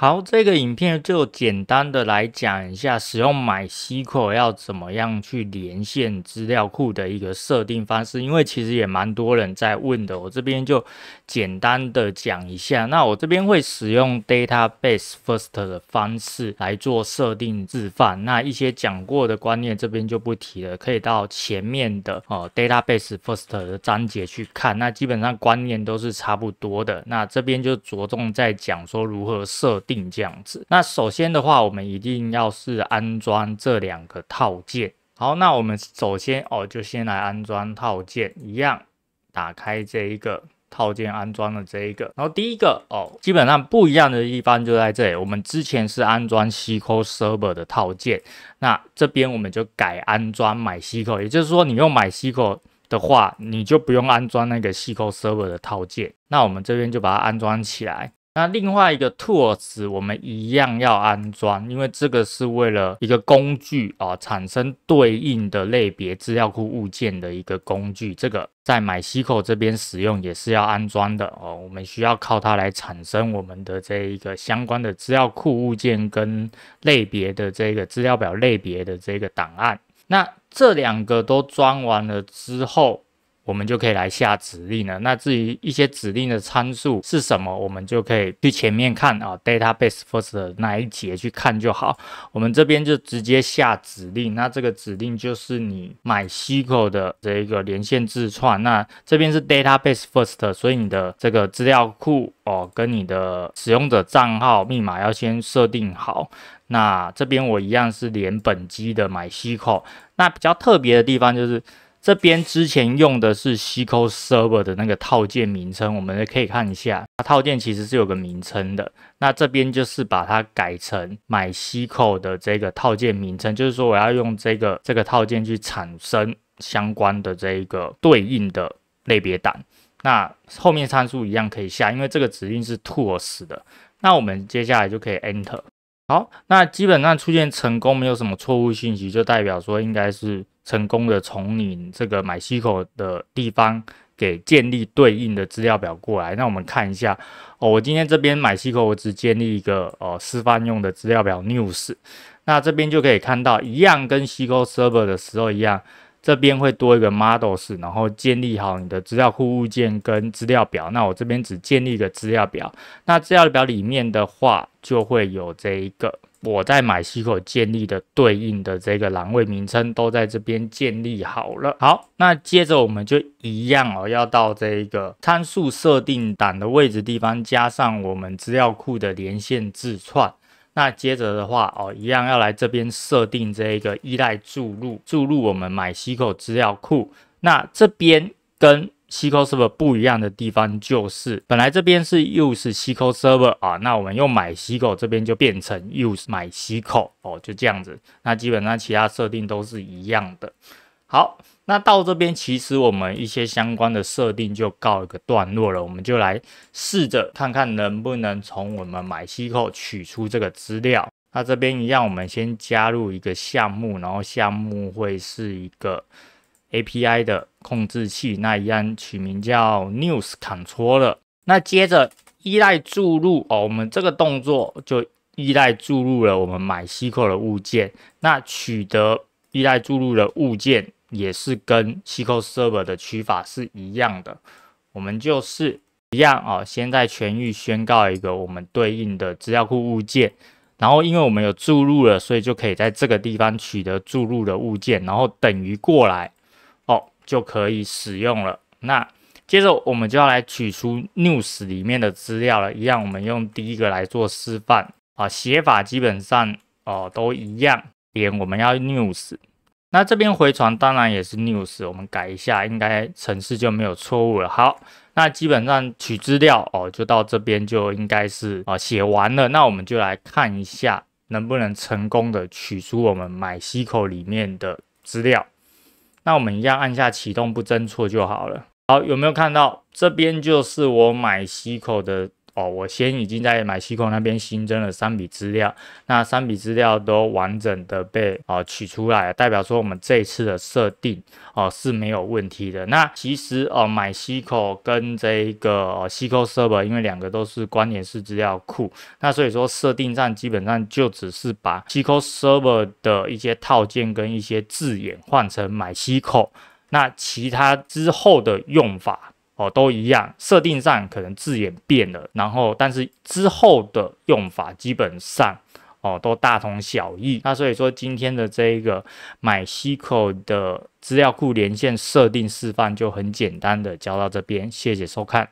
好，这个影片就简单的来讲一下，使用 MySQL 要怎么样去连线资料库的一个设定方式，因为其实也蛮多人在问的，我这边就简单的讲一下。那我这边会使用 Database First 的方式来做设定示范，那一些讲过的观念这边就不提了，可以到前面的哦 Database First 的章节去看，那基本上观念都是差不多的。那这边就着重在讲说如何设。定这样子。那首先的话，我们一定要是安装这两个套件。好，那我们首先哦，就先来安装套件，一样打开这一个套件安装的这一个。然后第一个哦，基本上不一样的地方就在这里。我们之前是安装 SQL Server 的套件，那这边我们就改安装买 SQL，也就是说你用买 SQL 的话，你就不用安装那个 SQL Server 的套件。那我们这边就把它安装起来。那另外一个 tools 我们一样要安装，因为这个是为了一个工具啊，产生对应的类别资料库物件的一个工具，这个在买西口这边使用也是要安装的哦。我们需要靠它来产生我们的这一个相关的资料库物件跟类别的这个资料表类别的这个档案。那这两个都装完了之后。我们就可以来下指令了。那至于一些指令的参数是什么，我们就可以去前面看啊，database first 的那一节去看就好。我们这边就直接下指令，那这个指令就是你买 SQL 的这一个连线字串。那这边是 database first，所以你的这个资料库哦，跟你的使用者账号密码要先设定好。那这边我一样是连本机的买 SQL。那比较特别的地方就是。这边之前用的是 SQL Server 的那个套件名称，我们也可以看一下，它套件其实是有个名称的。那这边就是把它改成买 SQL 的这个套件名称，就是说我要用这个这个套件去产生相关的这一个对应的类别档。那后面参数一样可以下，因为这个指令是 Tools 的。那我们接下来就可以 Enter。好，那基本上出现成功，没有什么错误信息，就代表说应该是成功的。从你这个买西口的地方给建立对应的资料表过来。那我们看一下，哦，我今天这边买西口，我只建立一个呃示范用的资料表 news。那这边就可以看到，一样跟西口 server 的时候一样。这边会多一个 models，然后建立好你的资料库物件跟资料表。那我这边只建立一个资料表。那资料表里面的话，就会有这一个我在买西口建立的对应的这个栏位名称都在这边建立好了。好，那接着我们就一样哦，要到这一个参数设定档的位置地方，加上我们资料库的连线字串。那接着的话，哦，一样要来这边设定这一个依赖注入，注入我们 MySQL 资料库。那这边跟 s q l Server 不一样的地方就是，本来这边是 Use s q l Server 啊，那我们用 MySQL 这边就变成 Use MySQL 哦，就这样子。那基本上其他设定都是一样的。好。那到这边，其实我们一些相关的设定就告一个段落了。我们就来试着看看能不能从我们买西口取出这个资料。那这边一样，我们先加入一个项目，然后项目会是一个 API 的控制器。那一样取名叫 NewsCtrl 了。那接着依赖注入哦，我们这个动作就依赖注入了我们买西口的物件。那取得依赖注入的物件。也是跟 SQL Server 的取法是一样的，我们就是一样啊，先在全域宣告一个我们对应的资料库物件，然后因为我们有注入了，所以就可以在这个地方取得注入的物件，然后等于过来哦，就可以使用了。那接着我们就要来取出 News 里面的资料了，一样，我们用第一个来做示范啊，写法基本上哦都一样，点我们要 News。那这边回传当然也是 news，我们改一下，应该程式就没有错误了。好，那基本上取资料哦，就到这边就应该是啊写完了。那我们就来看一下能不能成功的取出我们买西口里面的资料。那我们一样按下启动不侦错就好了。好，有没有看到这边就是我买西口的？哦，我先已经在 MySQL 那边新增了三笔资料，那三笔资料都完整的被啊取出来，代表说我们这次的设定哦是没有问题的。那其实哦 MySQL 跟这个西 y s Server 因为两个都是关联式资料库，那所以说设定上基本上就只是把西 y s Server 的一些套件跟一些字眼换成 MySQL，那其他之后的用法。哦，都一样，设定上可能字眼变了，然后但是之后的用法基本上哦都大同小异。那所以说今天的这个买西口的资料库连线设定示范就很简单的教到这边，谢谢收看。